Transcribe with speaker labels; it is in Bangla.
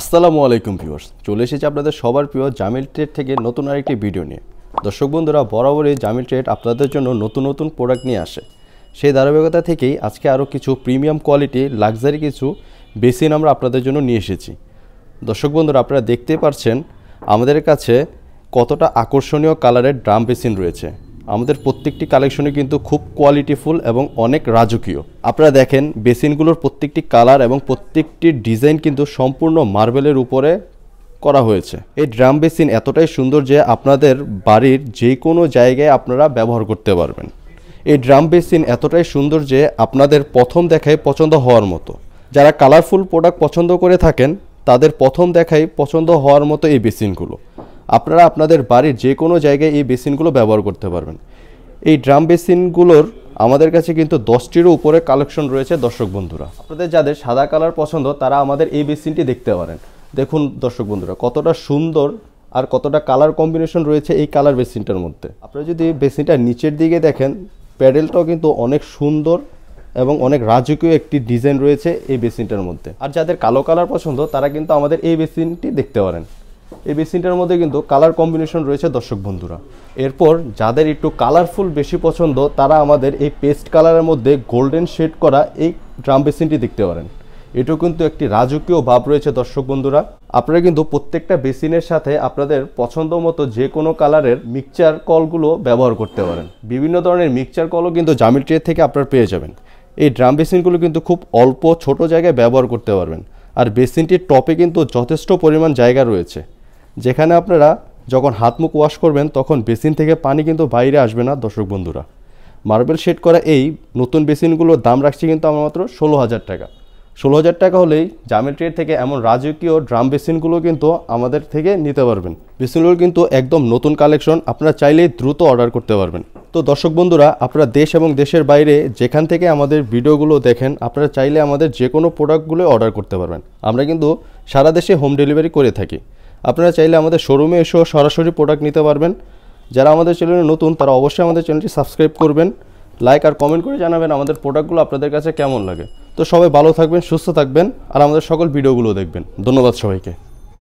Speaker 1: আসসালামু আলাইকুম ভিউয়ার্স চলে এসেছি আপনাদের সবার প্রিয় জামিল ট্রেড থেকে নতুন আরেকটি ভিডিও নিয়ে দর্শক বন্ধুরা বরাবরই জামিল ট্রেড আপনাদের জন্য নতুন নতুন প্রোডাক্ট নিয়ে আসে সেই ধারাবাহিকতা থেকেই আজকে আরও কিছু প্রিমিয়াম কোয়ালিটি লাক্সারি কিছু বেসিন আমরা আপনাদের জন্য নিয়ে এসেছি দর্শক বন্ধুরা আপনারা দেখতে পারছেন আমাদের কাছে কতটা আকর্ষণীয় কালারের ড্রাম বেসিন রয়েছে আমাদের প্রত্যেকটি কালেকশনে কিন্তু খুব কোয়ালিটিফুল এবং অনেক রাজকীয় আপনারা দেখেন বেসিনগুলোর প্রত্যেকটি কালার এবং প্রত্যেকটি ডিজাইন কিন্তু সম্পূর্ণ মার্বেলের উপরে করা হয়েছে এই ড্রাম বেসিন এতটাই সুন্দর যে আপনাদের বাড়ির যে কোনো জায়গায় আপনারা ব্যবহার করতে পারবেন এই ড্রাম বেসিন এতটাই সুন্দর যে আপনাদের প্রথম দেখায় পছন্দ হওয়ার মতো যারা কালারফুল প্রোডাক্ট পছন্দ করে থাকেন তাদের প্রথম দেখাই পছন্দ হওয়ার মতো এই বেসিনগুলো আপনারা আপনাদের বাড়ির যে কোনো জায়গায় এই বেসিনগুলো ব্যবহার করতে পারবেন এই ড্রাম বেসিনগুলোর আমাদের কাছে কিন্তু দশটিরও উপরে কালেকশন রয়েছে দর্শক বন্ধুরা আপনাদের যাদের সাদা কালার পছন্দ তারা আমাদের এই বেসিনটি দেখতে পারেন দেখুন দর্শক বন্ধুরা কতটা সুন্দর আর কতটা কালার কম্বিনেশন রয়েছে এই কালার বেসিনটার মধ্যে আপনারা যদি বেসিনটা নিচের দিকে দেখেন প্যাডেলটাও কিন্তু অনেক সুন্দর এবং অনেক রাজকীয় একটি ডিজাইন রয়েছে এই বেসিনটার মধ্যে আর যাদের কালো কালার পছন্দ তারা কিন্তু আমাদের এই বেসিনটি দেখতে পারেন এই বেসিনটার মধ্যে কিন্তু কালার কম্বিনেশন রয়েছে দর্শক বন্ধুরা এরপর যাদের একটু কালারফুল বেশি পছন্দ তারা আমাদের এই পেস্ট কালারের মধ্যে গোল্ডেন শেড করা এই ড্রাম বেসিনটি দেখতে পারেন এটাও কিন্তু একটি রাজকীয় ভাব রয়েছে দর্শক বন্ধুরা আপনারা কিন্তু প্রত্যেকটা বেসিনের সাথে আপনাদের পছন্দ মতো যে কোনো কালারের মিক্সচার কলগুলো ব্যবহার করতে পারেন বিভিন্ন ধরনের মিক্সচার কলও কিন্তু জামিল থেকে আপনারা পেয়ে যাবেন এই ড্রাম বেসিনগুলো কিন্তু খুব অল্প ছোট জায়গায় ব্যবহার করতে পারবেন আর বেসিনটির টপে কিন্তু যথেষ্ট পরিমাণ জায়গা রয়েছে যেখানে আপনারা যখন হাত মুখ ওয়াশ করবেন তখন বেসিন থেকে পানি কিন্তু বাইরে আসবে না দর্শক বন্ধুরা মার্বেল শেড করা এই নতুন বেসিনগুলোর দাম রাখছি কিন্তু আমার মাত্র ষোলো হাজার টাকা ষোলো হাজার টাকা হলেই জামেল ট্রেড থেকে এমন রাজকীয় ড্রাম বেসিনগুলো কিন্তু আমাদের থেকে নিতে পারবেন বেসিনগুলো কিন্তু একদম নতুন কালেকশন আপনারা চাইলেই দ্রুত অর্ডার করতে পারবেন তো দর্শক বন্ধুরা আপনারা দেশ এবং দেশের বাইরে যেখান থেকে আমাদের ভিডিওগুলো দেখেন আপনারা চাইলে আমাদের যে কোনো প্রোডাক্টগুলো অর্ডার করতে পারবেন আমরা কিন্তু সারা দেশে হোম ডেলিভারি করে থাকি আপনারা চাইলে আমাদের শোরুমে এসেও সরাসরি প্রোডাক্ট নিতে পারবেন যারা আমাদের চ্যানেলে নতুন তারা অবশ্যই আমাদের চ্যানেলটি সাবস্ক্রাইব করবেন লাইক আর কমেন্ট করে জানাবেন আমাদের প্রোডাক্টগুলো আপনাদের কাছে কেমন লাগে তো সবাই ভালো থাকবেন সুস্থ থাকবেন আর আমাদের সকল ভিডিওগুলো দেখবেন ধন্যবাদ সবাইকে